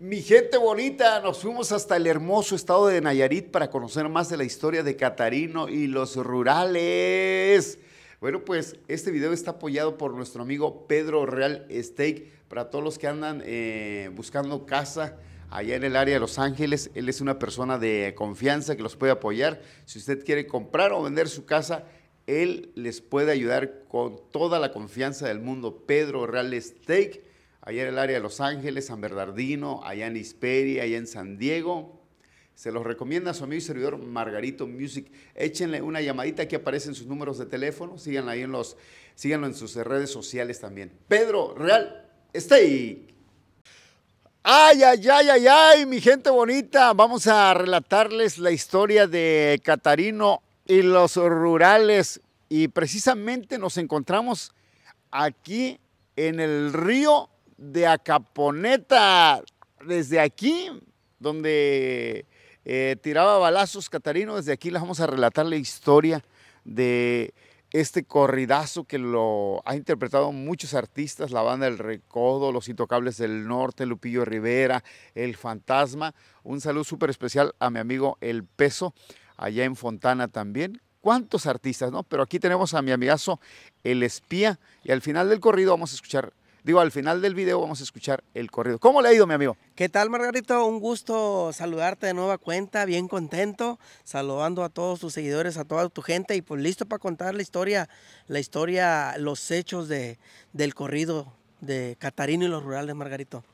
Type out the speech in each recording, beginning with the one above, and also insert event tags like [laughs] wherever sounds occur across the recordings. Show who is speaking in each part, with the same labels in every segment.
Speaker 1: Mi gente bonita, nos fuimos hasta el hermoso estado de Nayarit para conocer más de la historia de Catarino y los rurales. Bueno, pues este video está apoyado por nuestro amigo Pedro Real Steak. Para todos los que andan eh, buscando casa allá en el área de Los Ángeles, él es una persona de confianza que los puede apoyar. Si usted quiere comprar o vender su casa, él les puede ayudar con toda la confianza del mundo. Pedro Real Steak allá en el área de Los Ángeles, San Bernardino, allá en Hisperia, allá en San Diego. Se los recomienda a su amigo y servidor Margarito Music. Échenle una llamadita, aquí aparecen sus números de teléfono, síganlo ahí en los, síganlo en sus redes sociales también. Pedro Real ahí Ay, ay, ay, ay, ay, mi gente bonita. Vamos a relatarles la historia de Catarino y los rurales. Y precisamente nos encontramos aquí en el río de Acaponeta, desde aquí, donde eh, tiraba balazos Catarino, desde aquí les vamos a relatar la historia de este corridazo que lo ha interpretado muchos artistas, la banda El Recodo, Los Intocables del Norte, Lupillo Rivera, El Fantasma. Un saludo súper especial a mi amigo El Peso, allá en Fontana también. ¿Cuántos artistas, no? Pero aquí tenemos a mi amigazo El Espía y al final del corrido vamos a escuchar Digo, al final del video vamos a escuchar el corrido. ¿Cómo le ha ido, mi amigo?
Speaker 2: ¿Qué tal, Margarito? Un gusto saludarte de nueva cuenta, bien contento, saludando a todos tus seguidores, a toda tu gente y pues listo para contar la historia, la historia, los hechos de, del corrido de Catarino y los rurales, Margarito.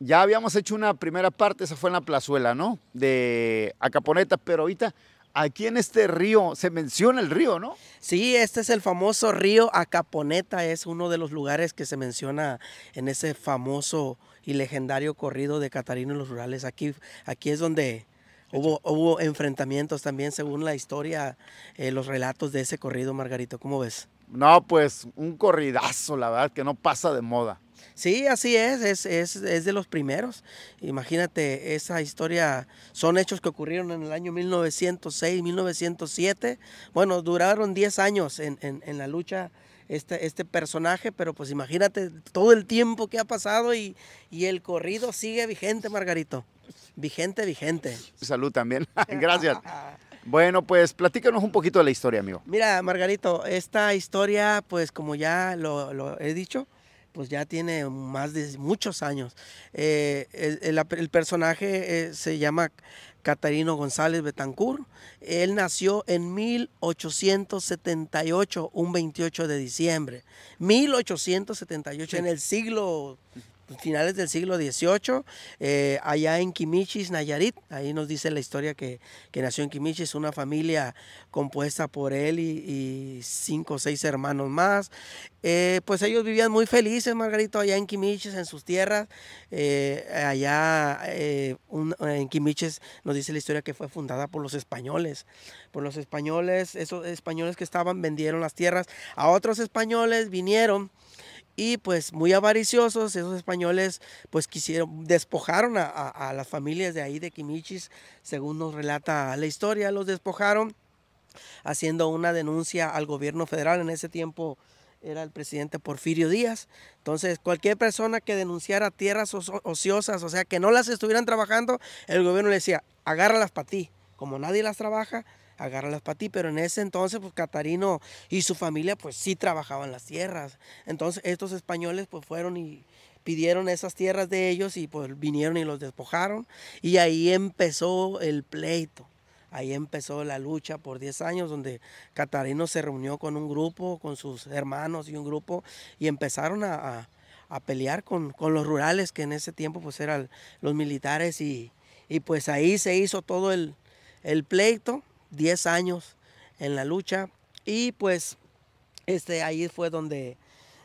Speaker 1: Ya habíamos hecho una primera parte, esa fue en la plazuela, ¿no? De Acaponeta, pero ahorita aquí en este río, se menciona el río, ¿no? Sí, este es el famoso río Acaponeta,
Speaker 2: es uno de los lugares que se menciona en ese famoso y legendario corrido de Catarina en los Rurales. Aquí, aquí es donde hubo, hubo enfrentamientos también, según la historia, eh, los relatos de ese corrido, Margarito, ¿cómo ves? No, pues un corridazo, la verdad, que no pasa de moda. Sí, así es, es, es, es, de los primeros. Imagínate, esa historia son hechos que ocurrieron en el año 1906, 1907. Bueno, duraron 10 años en, la lucha este, este personaje, pero pues imagínate todo el tiempo que ha pasado y, y el corrido sigue
Speaker 1: vigente, Margarito. Vigente, vigente. Salud también. [laughs] Gracias. [laughs] Bueno, pues platícanos un poquito de la historia, amigo.
Speaker 2: Mira, Margarito, esta historia, pues como ya lo, he dicho, pues ya tiene más de muchos años. Eh, el, personaje eh, se llama Catarino González Betancourt. Él nació en 1878, un 28 de diciembre. 1878, en el siglo pues, finales del siglo XVIII, eh, allá en Quimichis, Nayarit. Ahí nos dice la historia que, nació en Quimichis, una familia compuesta por él y, cinco o seis hermanos más. Eh, pues ellos vivían muy felices, Margarito, allá en Quimichis, en sus tierras. Eh, allá en Quimichis nos dice la historia que fue fundada por los españoles. Por los españoles, esos españoles que estaban vendieron las tierras a otros españoles, vinieron y pues muy avariciosos, esos españoles pues quisieron, despojaron a, a, las familias de ahí de Quimichis, según nos relata la historia, los despojaron haciendo una denuncia al gobierno federal, en ese tiempo era el presidente Porfirio Díaz, entonces cualquier persona que denunciara tierras ociosas, o sea que no las estuvieran trabajando, el gobierno le decía, agárralas para ti, como nadie las trabaja, agárralas para ti. Pero en ese entonces, pues Catarino y su familia, pues sí trabajaban las tierras. Entonces estos españoles, pues fueron y pidieron esas tierras de ellos y pues vinieron y los despojaron. Y ahí empezó el pleito. Ahí empezó la lucha por 10 años, donde Catarino se reunió con un grupo, con sus hermanos y un grupo, y empezaron a, pelear con, los rurales, que en ese tiempo pues eran los militares, y, pues ahí se hizo todo el, el pleito 10 años en la lucha y pues este, ahí fue donde,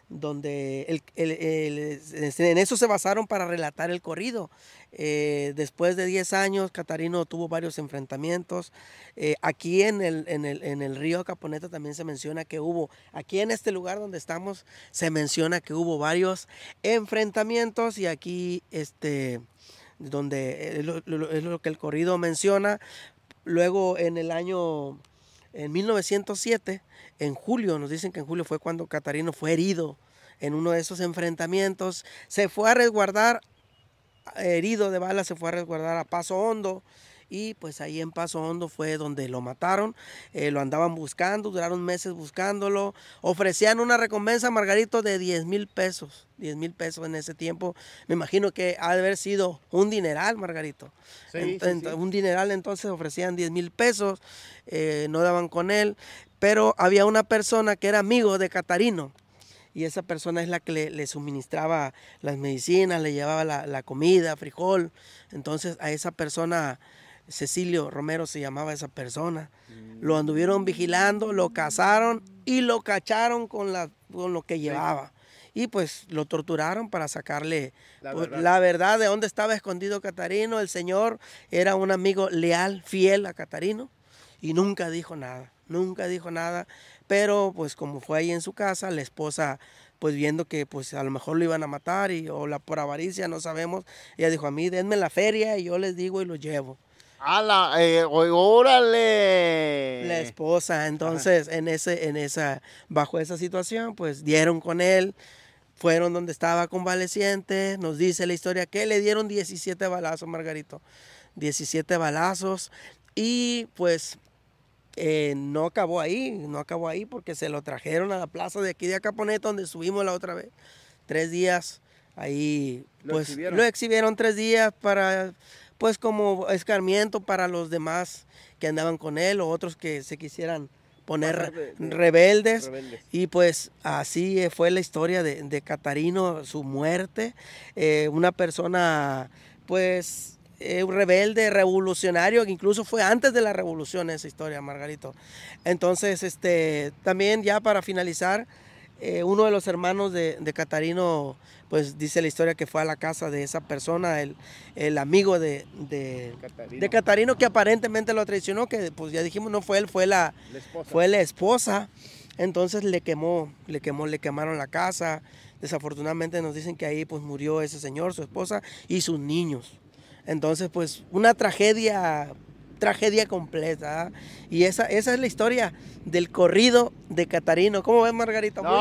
Speaker 2: donde este, en eso se basaron para relatar el corrido. Eh, después de 10 años, Catarino tuvo varios enfrentamientos. Eh, aquí en el, en, el, río Caponeta también se menciona que hubo, aquí en este lugar donde estamos, se menciona que hubo varios enfrentamientos y aquí este donde eh, es lo que el corrido menciona, Luego en el año, en 1907, en julio, nos dicen que en julio fue cuando Catarino fue herido en uno de esos enfrentamientos. Se fue a resguardar, herido de bala, se fue a resguardar a Paso Hondo y pues ahí en Paso Hondo fue donde lo mataron, eh, lo andaban buscando, duraron meses buscándolo, ofrecían una recompensa a Margarito de 10 mil pesos, 10 mil pesos en ese tiempo, me imagino que ha de haber sido un dineral Margarito, un dineral entonces ofrecían 10 mil pesos, eh, no daban con él, pero había una persona que era amigo de Catarino, y esa persona es la que le, suministraba las medicinas, le llevaba la, comida, frijol. Entonces a esa persona Cecilio Romero se llamaba esa persona. Lo anduvieron mm. vigilando, lo cazaron y lo cacharon con, lo que llevaba. Y pues lo torturaron para sacarle pues, la verdad. de dónde estaba escondido Catarino. El señor era un amigo leal, fiel a Catarino y nunca dijo nada, nunca dijo nada. Pero pues como fue ahí en su casa, la esposa pues viendo que pues a lo mejor lo iban a matar y, o la por avaricia, no sabemos, ella dijo a mí, denme la feria y yo les digo y lo llevo.
Speaker 1: ¡Hala! Eh,
Speaker 2: ¡Órale! La esposa. Entonces, en ese, en esa, bajo esa situación, pues dieron con él. Fueron donde estaba convaleciente. Nos dice la historia que le dieron 17 balazos, Margarito. 17 balazos. Y pues eh, no acabó ahí, no acabó ahí porque se lo trajeron a la plaza de aquí de Acaponeta donde subimos la otra vez. Tres días ahí, pues lo exhibieron tres días para pues como escarmiento para los demás que andaban con él o otros que se quisieran poner rebeldes. Y pues así eh, fue la historia de, Catarino, su muerte. Eh, una persona pues eh, un rebelde, revolucionario, que incluso fue antes de la revolución esa historia, Margarito. Entonces, este, también ya para finalizar, eh, uno de los hermanos de, Catarino, pues dice la historia que fue a la casa de esa persona, el, el amigo de, de, Catarino. que aparentemente lo traicionó, que pues ya dijimos no fue él, fue la, esposa. Fue la esposa. Entonces le quemó, le quemó, le quemaron la casa. Desafortunadamente nos dicen que ahí pues murió ese señor, su esposa y sus niños. Entonces pues una tragedia tragedia completa. ¿ah? Y esa, esa es la historia del corrido de Catarino. ¿Cómo ves, Margarita? Muy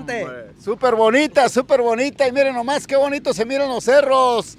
Speaker 2: interesante.
Speaker 1: Súper bonita, súper bonita. Y miren nomás qué bonito se miran los cerros.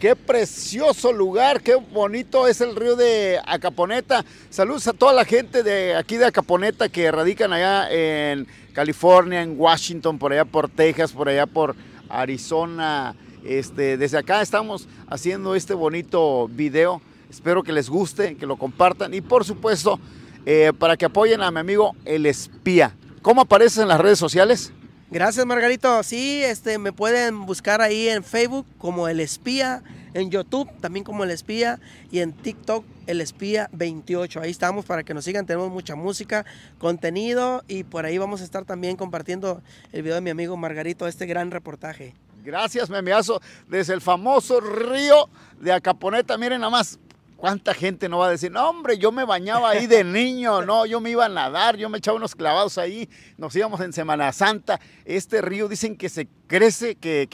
Speaker 1: Qué precioso lugar, qué bonito es el río de Acaponeta. Saludos a toda la gente de aquí de Acaponeta que radican allá en California, en Washington, por allá por Texas, por allá por Arizona. Este, desde acá estamos haciendo este bonito video Espero que les guste, que lo compartan y por supuesto eh, para que apoyen a mi amigo El Espía. ¿Cómo apareces en las redes sociales?
Speaker 2: Gracias Margarito. Sí, este, me pueden buscar ahí en Facebook como El Espía, en YouTube también como El Espía y en TikTok El Espía 28. Ahí estamos para que nos sigan. Tenemos mucha música, contenido y por ahí vamos a estar también compartiendo el video de
Speaker 1: mi amigo Margarito, este gran reportaje. Gracias, mi amigazo, desde el famoso río de Acaponeta. Miren nada más, ¿Cuánta gente no va a decir, no, hombre, yo me bañaba ahí de niño, no, yo me iba a nadar, yo me echaba unos clavados ahí, nos íbamos en Semana Santa. Este río dicen que se crece, que,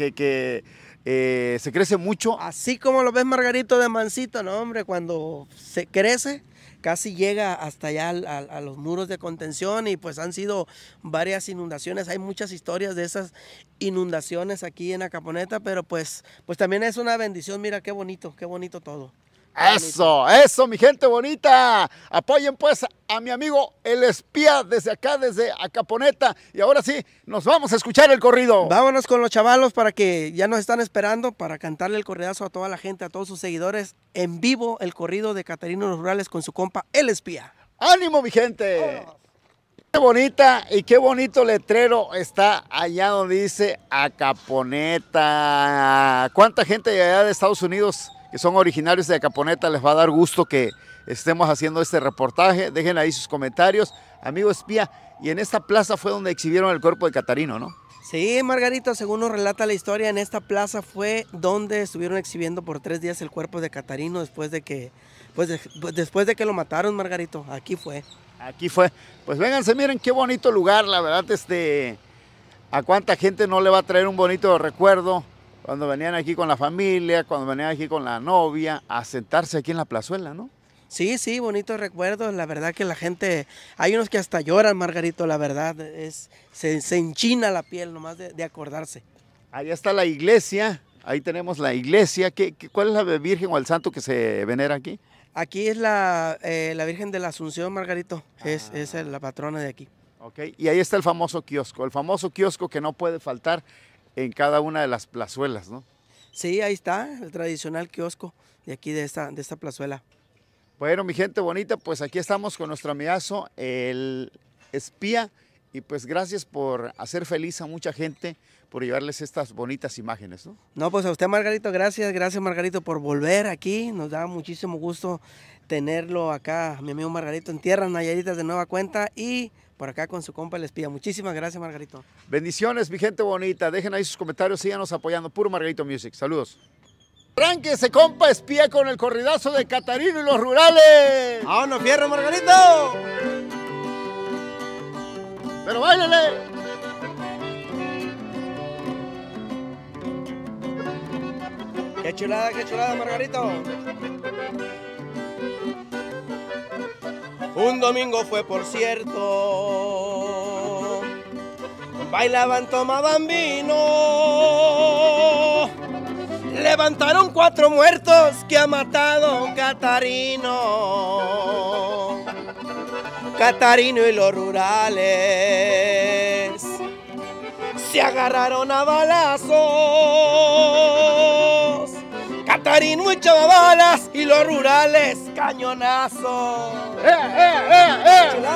Speaker 1: eh, se crece mucho. Así
Speaker 2: como lo ves, Margarito de Mancito, no, hombre, cuando se crece, casi llega hasta allá a, los muros de contención y pues han sido varias inundaciones. Hay muchas historias de esas inundaciones aquí en Acaponeta, pero pues, pues también es una bendición. Mira qué
Speaker 1: bonito, qué bonito todo. Eso, eso, mi gente bonita. Apoyen pues a mi amigo El Espía desde acá, desde Acaponeta. Y ahora sí, nos vamos a
Speaker 2: escuchar el corrido. Vámonos con los chavalos para que ya nos están esperando para cantarle el corredazo a toda la gente, a todos sus seguidores, en vivo el corrido de Catarino Los Rurales con su compa El Espía.
Speaker 1: ¡Ánimo, mi gente! Qué bonita y qué bonito letrero está allá donde dice Acaponeta. ¿Cuánta gente de allá de Estados Unidos son originarios de Caponeta, les va a dar gusto que estemos haciendo este reportaje. Dejen ahí sus comentarios. Amigo espía, y en esta plaza fue donde exhibieron el cuerpo de Catarino, ¿no?
Speaker 2: Sí, Margarito, según nos relata la historia, en esta plaza fue donde estuvieron exhibiendo por tres días el cuerpo de Catarino después de que, pues, pues, después de que lo mataron, Margarito. Aquí
Speaker 1: fue. Aquí fue. Pues vénganse, miren qué bonito lugar, la verdad, este, a cuánta gente no le va a traer un bonito recuerdo cuando venían aquí con la familia, cuando venían aquí con la novia, a sentarse aquí en la plazuela, ¿no? Sí, sí, bonitos recuerdos. La verdad que
Speaker 2: la gente, hay unos que hasta lloran, Margarito, la verdad. Es, se, enchina la piel nomás de, acordarse.
Speaker 1: Allá está la iglesia, ahí tenemos la iglesia. ¿Qué, cuál es la Virgen o el santo que se venera aquí?
Speaker 2: Aquí es la, eh, Virgen de la Asunción, Margarito. Es, ah. es la patrona de aquí. Ok,
Speaker 1: y ahí está el famoso kiosco, el famoso kiosco que no puede faltar en cada una de las plazuelas, ¿no? Sí, ahí está, el tradicional kiosco de aquí de esta, de esta plazuela. Bueno, mi gente bonita, pues aquí estamos con nuestro amigazo, el espía, y pues gracias por hacer feliz a mucha gente, por llevarles estas bonitas imágenes, ¿no? No, pues a
Speaker 2: usted, Margarito, gracias, gracias, Margarito, por volver aquí, nos da muchísimo gusto tenerlo acá, mi amigo Margarito, en tierras Nayaritas de nueva cuenta, y por acá con su compa Les Espía. Muchísimas gracias, Margarito.
Speaker 1: Bendiciones, mi gente bonita. Dejen ahí sus comentarios, síganos apoyando. Puro Margarito Music. Saludos. Tranque ese compa espía con el corridazo de Catarino y los rurales. Ah, no fierro, Margarito! ¡Pero bailele!
Speaker 3: ¡Qué chulada, qué chulada, Margarito! Un domingo fue por cierto. Bailaban, tomaban vino. Levantaron cuatro muertos que ha matado Catarino. Catarino y los rurales se agarraron a balazos Marino echaba balas y los rurales cañonazos. Eh, eh, eh, eh.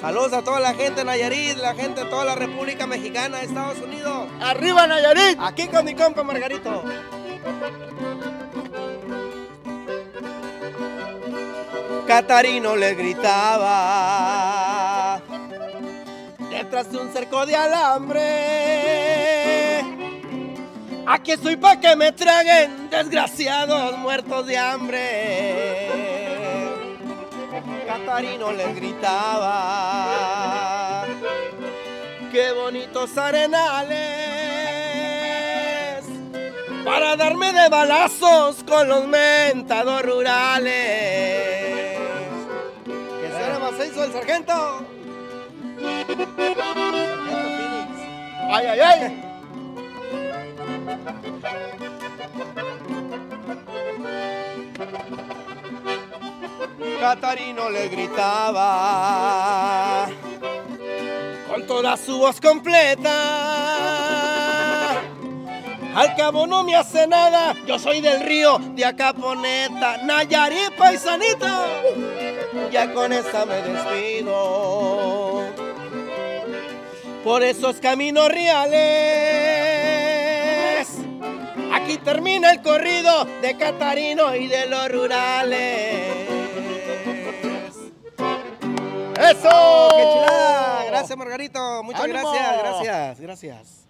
Speaker 3: Saludos a toda la gente de Nayarit, la gente de toda la República Mexicana de Estados Unidos. ¡Arriba Nayarit! Aquí con mi compa Margarito. Catarino le gritaba detrás de un cerco de alambre Aquí estoy pa' que me traguen desgraciados muertos de hambre. Catarino les gritaba, qué bonitos arenales, para darme de balazos con los mentados rurales. ¿Qué será más hizo el sargento. Ay, ay, ay. Catarino le gritaba con toda su voz completa. Al cabo no me hace nada, yo soy del río de Acaponeta, Nayarit paisanito. Ya con esa me despido por esos caminos reales y termina el corrido de Catarino y de los rurales.
Speaker 2: ¡Eso! ¡Qué chulada! Gracias, Margarito. Muchas gracias, gracias, gracias.